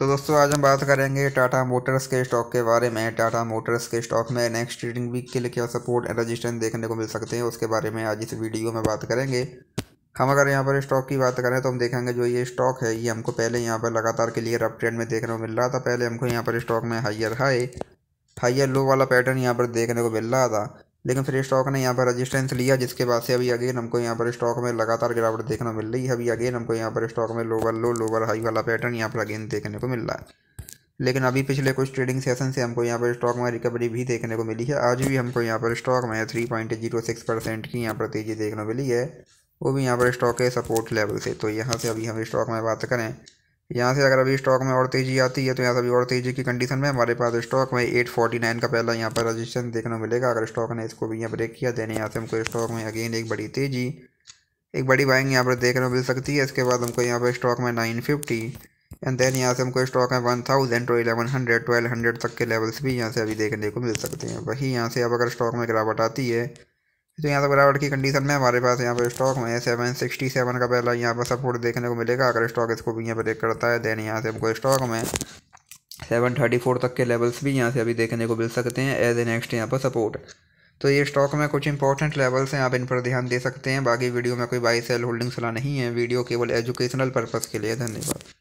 तो दोस्तों आज हम बात करेंगे टाटा मोटर्स के स्टॉक के बारे में टाटा मोटर्स के स्टॉक में नेक्स्ट ट्रेडिंग वीक के लिए क्या सपोर्ट एंड रजिस्टेंस देखने को मिल सकते हैं उसके बारे में आज इस वीडियो में बात करेंगे हम अगर यहाँ पर स्टॉक की बात करें तो हम देखेंगे जो ये स्टॉक है ये हमको पहले यहाँ पर लगातार क्लियर लिए अप ट्रेंड में देखने को मिल रहा था पहले हमको यहाँ पर स्टॉक में हाइयर हाई हाइयर लो वाला पैटर्न यहाँ पर देखने को मिल रहा था लेकिन फिर स्टॉक ने यहाँ पर रजिस्टेंस लिया जिसके बाद से अभी अगेन हमको यहाँ पर स्टॉक में लगातार गिरावट देखने मिल रही है अभी अगेन हमको यहाँ पर स्टॉक में लोअर लो लोअर हाई वाला पैटर्न यहाँ पर अगेन देखने को मिल रहा है लेकिन अभी पिछले कुछ ट्रेडिंग सेशन से हमको यहाँ पर स्टॉक में रिकवरी भी देखने को मिली है आज भी हमको यहाँ पर स्टॉक में three point zero six percent की यहाँ पर तेज़ी देखने को मिली है वो भी यहाँ पर स्टॉक है सपोर्ट लेवल से तो यहाँ से अभी हम स्टॉक में बात करें यहाँ से अगर अभी स्टॉक में और तेज़ी आती है तो यहाँ से अभी और तेज़ी की कंडीशन में हमारे पास स्टॉक में एट फोर्टी नाइन का पहला यहाँ पर रजिस्ट्रेशन देखने को मिलेगा अगर स्टॉक ने इसको भी यहाँ ब्रेक किया देने यहाँ से हमको स्टॉक में अगेन एक बड़ी तेज़ी एक बड़ी बाइंग यहाँ पर देखने को मिल सकती है इसके बाद हमको यहाँ पर स्टॉक में नाइन फिफ्टी एंड देन यहाँ से हमको स्टॉक में one thousand two eleven hundred twelve hundred तक के लेवल्स भी यहाँ से अभी देखने को मिल सकते हैं वही यहाँ से अब अगर स्टॉक में गिरावट आती है तो यहाँ पर बराबर की कंडीशन में हमारे पास यहाँ पर स्टॉक में सेवन सिक्सटी सेवन का पहला यहाँ पर सपोर्ट देखने को मिलेगा अगर स्टॉक इसको भी यहाँ पर देख करता है देन यहाँ से हमको स्टॉक में सेवन थर्टी फोर तक के लेवल्स भी यहाँ से अभी देखने को मिल सकते हैं एज ए नेक्स्ट यहाँ पर सपोर्ट तो ये स्टॉक में कुछ इंपॉर्टेंट लेवल्स हैं आप इन पर ध्यान दे सकते हैं बाकी वीडियो में कोई बाई सेल होल्डिंग सलाह नहीं है वीडियो केवल एजुकेशनल पर्पज़ के लिए धन्यवाद